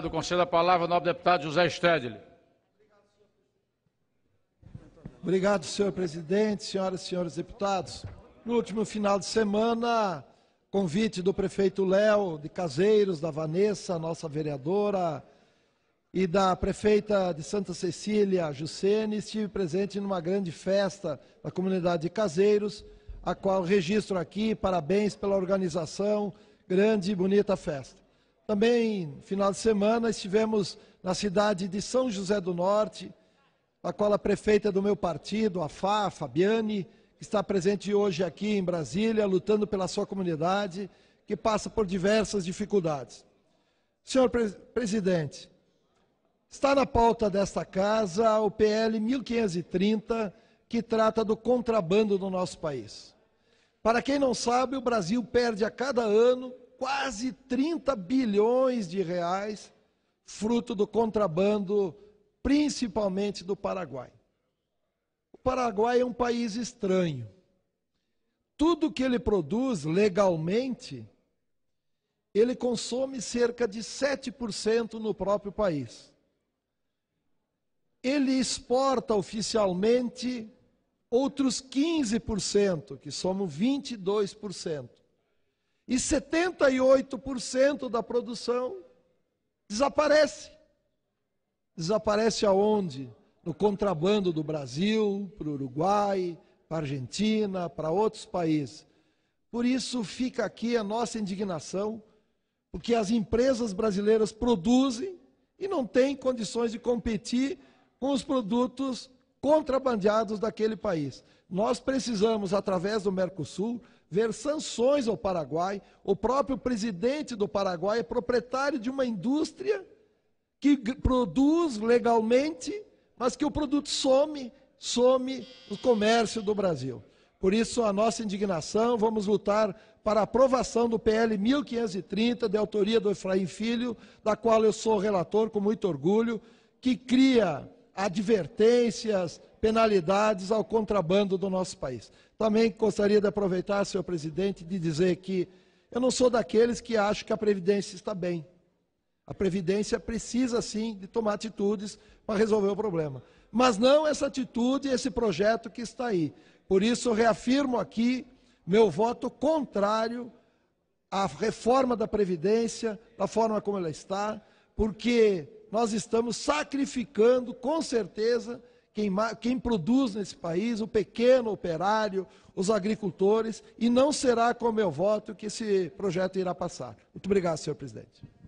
Do Conselho da palavra, o nobre deputado José Stedley. Obrigado, senhor presidente, senhoras e senhores deputados. No último final de semana, convite do prefeito Léo de Caseiros, da Vanessa, nossa vereadora, e da prefeita de Santa Cecília, Jussene, estive presente numa grande festa da comunidade de Caseiros, a qual registro aqui parabéns pela organização, grande e bonita festa. Também, final de semana, estivemos na cidade de São José do Norte, a qual a prefeita do meu partido, a Fá, Fabiane, que está presente hoje aqui em Brasília, lutando pela sua comunidade, que passa por diversas dificuldades. Senhor pre presidente, está na pauta desta casa o PL 1530, que trata do contrabando no nosso país. Para quem não sabe, o Brasil perde a cada ano quase 30 bilhões de reais, fruto do contrabando, principalmente do Paraguai. O Paraguai é um país estranho. Tudo que ele produz legalmente, ele consome cerca de 7% no próprio país. Ele exporta oficialmente outros 15%, que somam 22% e 78% da produção desaparece. Desaparece aonde? No contrabando do Brasil, para o Uruguai, para a Argentina, para outros países. Por isso fica aqui a nossa indignação, porque as empresas brasileiras produzem e não têm condições de competir com os produtos contrabandeados daquele país. Nós precisamos, através do Mercosul, ver sanções ao Paraguai. O próprio presidente do Paraguai é proprietário de uma indústria que produz legalmente, mas que o produto some, some o comércio do Brasil. Por isso, a nossa indignação, vamos lutar para a aprovação do PL 1530, de autoria do Efraim Filho, da qual eu sou relator com muito orgulho, que cria advertências, penalidades ao contrabando do nosso país. Também gostaria de aproveitar, senhor presidente, de dizer que eu não sou daqueles que acham que a Previdência está bem. A Previdência precisa, sim, de tomar atitudes para resolver o problema. Mas não essa atitude esse projeto que está aí. Por isso, reafirmo aqui meu voto contrário à reforma da Previdência, da forma como ela está, porque nós estamos sacrificando, com certeza, quem, quem, produz nesse país, o pequeno operário, os agricultores, e não será com meu voto que esse projeto irá passar. Muito obrigado, senhor presidente.